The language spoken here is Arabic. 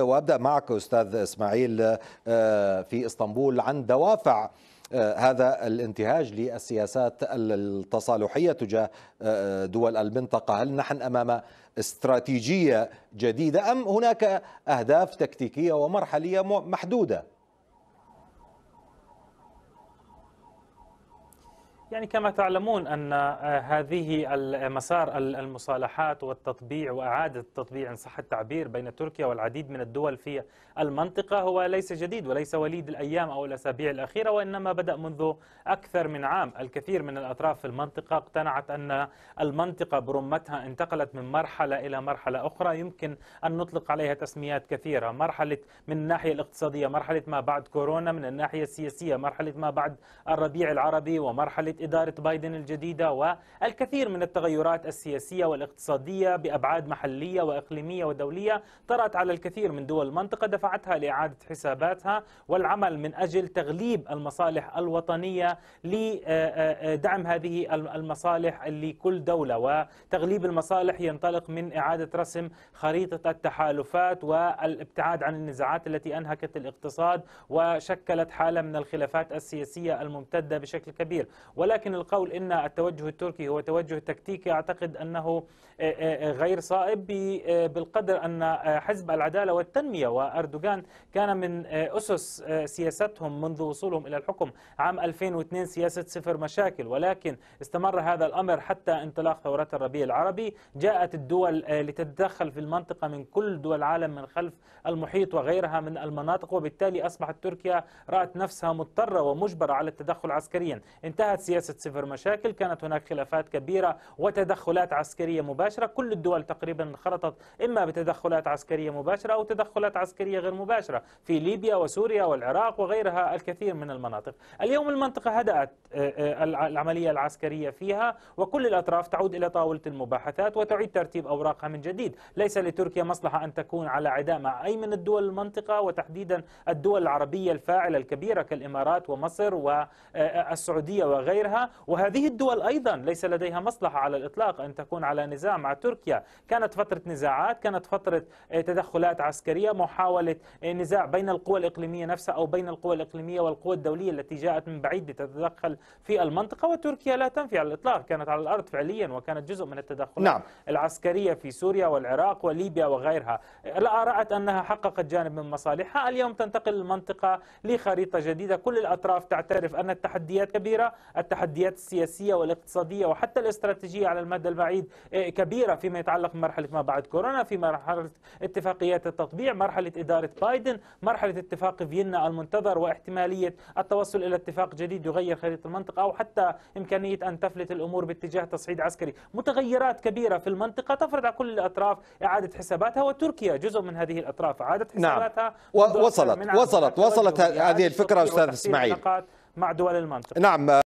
وابدا معك استاذ اسماعيل آه، في اسطنبول عن دوافع آه، هذا الانتهاج للسياسات التصالحيه تجاه آه، دول المنطقه، هل نحن امام استراتيجيه جديده ام هناك اهداف تكتيكيه ومرحليه محدوده؟ يعني كما تعلمون أن آه، هذه المسار المصالحات والتطبيع وإعادة التطبيع إن صح التعبير بين تركيا والعديد من الدول في المنطقة هو ليس جديد وليس وليد الأيام أو الأسابيع الأخيرة وإنما بدأ منذ أكثر من عام الكثير من الأطراف في المنطقة اقتنعت أن المنطقة برمتها انتقلت من مرحلة إلى مرحلة أخرى يمكن أن نطلق عليها تسميات كثيرة مرحلة من الناحية الاقتصادية مرحلة ما بعد كورونا من الناحية السياسية مرحلة ما بعد الربيع العربي ومرحلة إدارة بايدن الجديدة والكثير من التغيرات السياسية والاقتصادية بأبعاد محلية وإقليمية ودولية طرأت على الكثير من دول المنطقة دفعتها لإعادة حساباتها والعمل من أجل تغليب المصالح الوطنية لدعم آه، آه، آه، هذه المصالح لكل دولة وتغليب المصالح ينطلق من إعادة رسم خريطة التحالفات والابتعاد عن النزاعات التي أنهكت الاقتصاد وشكلت حالة من الخلافات السياسية الممتدة بشكل كبير ولا ولكن القول أن التوجه التركي هو توجه تكتيكي أعتقد أنه آه، آه، آه، غير صائب بالقدر أن حزب العدالة والتنمية وأردوغان كان من أسس سياستهم منذ وصولهم إلى الحكم عام 2002 سياسة صفر مشاكل ولكن استمر هذا الأمر حتى انطلاق ثورات الربيع العربي جاءت الدول لتتدخل في المنطقة من كل دول العالم من خلف المحيط وغيرها من المناطق وبالتالي أصبحت تركيا رأت نفسها مضطرة ومجبرة على التدخل عسكريا انتهت سياسة سياسة سفر مشاكل كانت هناك خلافات كبيرة وتدخلات عسكرية مباشرة كل الدول تقريبا انخرطت إما بتدخلات عسكرية مباشرة أو تدخلات عسكرية غير مباشرة في ليبيا وسوريا والعراق وغيرها الكثير من المناطق اليوم المنطقة هدأت آه، آه، العملية العسكرية فيها وكل الأطراف تعود إلى طاولة المباحثات وتعيد ترتيب أوراقها من جديد ليس لتركيا مصلحة أن تكون على عداء مع أي من الدول المنطقة وتحديدا الدول العربية الفاعلة الكبيرة كالإمارات ومصر والسعودية آه، وغيرها وغيرها وهذه الدول أيضا ليس لديها مصلحة على الإطلاق أن تكون على نزاع مع تركيا كانت فترة نزاعات كانت فترة آه، تدخلات عسكرية محاولة آه، نزاع بين القوى الإقليمية نفسها أو بين القوى الإقليمية والقوى الدولية التي جاءت من بعيد لتتدخل في المنطقة وتركيا لا تنفي على الإطلاق كانت على الأرض فعليا وكانت جزء من التدخلات نعم. العسكرية في سوريا والعراق وليبيا وغيرها لا رأت أنها حققت جانب من مصالحها اليوم تنتقل المنطقة لخريطة جديدة كل الأطراف تعترف أن التحديات كبيرة التحديات السياسية والاقتصادية وحتى الاستراتيجية على المدى البعيد إيه، كبيرة فيما يتعلق بمرحلة ما بعد كورونا في مرحلة اتفاقيات التطبيع مرحلة إدارة بايدن مرحلة اتفاق فيينا المنتظر واحتمالية التوصل إلى اتفاق جديد يغير خريطة المنطقة أو حتى إمكانية أن تفلت الأمور باتجاه تصعيد عسكري متغيرات كبيرة في المنطقة تفرض على كل الأطراف إعادة حساباتها وتركيا جزء من هذه الأطراف إعادة نعم. حساباتها نعم. وصلت وصلت وصلت هذه الفكرة أستاذ إسماعيل مع دول المنطقة نعم